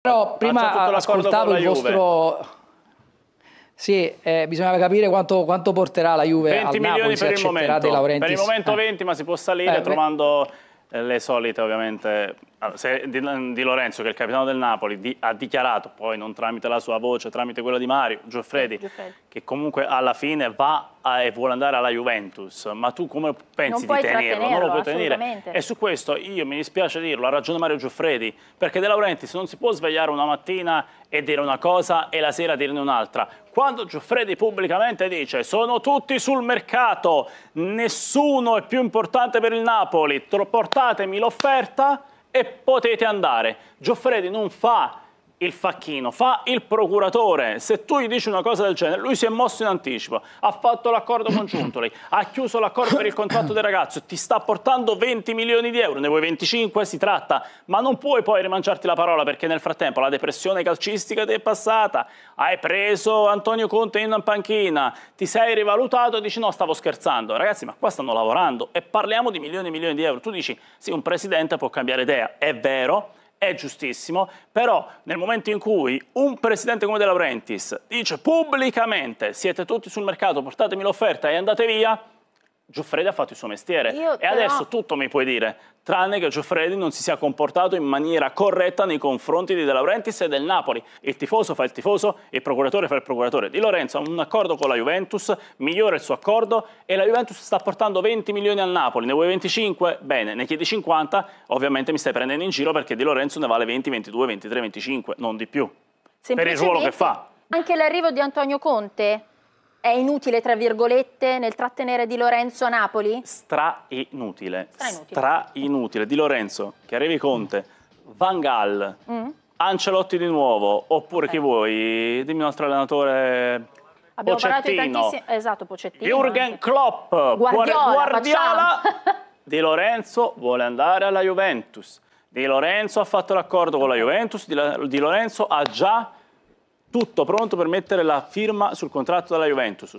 Però prima ascoltavo il vostro... Sì, eh, bisognava capire quanto, quanto, porterà la Juve 20 al Napoli, per il, momento, per il momento 20, eh. ma si può salire eh, trovando eh, le solite ovviamente allora, se Di Lorenzo, che è il capitano del Napoli, di, ha dichiarato, poi non tramite la sua voce, tramite quella di Mario, Gioffredi, Gioffredi. che comunque alla fine va a, e vuole andare alla Juventus, ma tu come pensi non di tenerlo? Non lo puoi tenere. E su questo io mi dispiace dirlo, ha ragione Mario Gioffredi, perché De Laurentiis non si può svegliare una mattina e dire una cosa e la sera dirne un'altra. Quando Gioffredi pubblicamente dice sono tutti sul mercato, nessuno è più importante per il Napoli, portatemi l'offerta, e potete andare. Gioffredi non fa il facchino, fa il procuratore. Se tu gli dici una cosa del genere, lui si è mosso in anticipo, ha fatto l'accordo con Giuntoli, ha chiuso l'accordo per il contratto del ragazzo, ti sta portando 20 milioni di euro, ne vuoi 25, si tratta, ma non puoi poi rimangiarti la parola perché nel frattempo la depressione calcistica ti è passata, hai preso Antonio Conte in panchina, ti sei rivalutato e dici no, stavo scherzando. Ragazzi, ma qua stanno lavorando e parliamo di milioni e milioni di euro. Tu dici, sì, un presidente può cambiare idea, è vero, è giustissimo, però nel momento in cui un presidente come De Laurentiis dice pubblicamente siete tutti sul mercato, portatemi l'offerta e andate via, Giuffredi ha fatto il suo mestiere. Io, e però... adesso tutto mi puoi dire, tranne che Giuffredi non si sia comportato in maniera corretta nei confronti di De Laurentiis e del Napoli. Il tifoso fa il tifoso, il procuratore fa il procuratore. Di Lorenzo ha un accordo con la Juventus, migliora il suo accordo e la Juventus sta portando 20 milioni al Napoli. Ne vuoi 25? Bene, ne chiedi 50? Ovviamente mi stai prendendo in giro perché Di Lorenzo ne vale 20, 22, 23, 25, non di più. Per il ruolo che fa. Anche l'arrivo di Antonio Conte è inutile, tra virgolette, nel trattenere Di Lorenzo a Napoli? Stra inutile. Stra inutile. Di Lorenzo, che arrivi Conte, Van Gaal, mm. Ancelotti di nuovo, oppure okay. chi vuoi, dimmi un altro allenatore... Abbiamo Pocettino. Di esatto, Pocettino. Jürgen Klopp, Guardiola, Guardiola. Di Lorenzo vuole andare alla Juventus. Di Lorenzo ha fatto l'accordo con la Juventus, Di Lorenzo ha già tutto pronto per mettere la firma sul contratto della Juventus.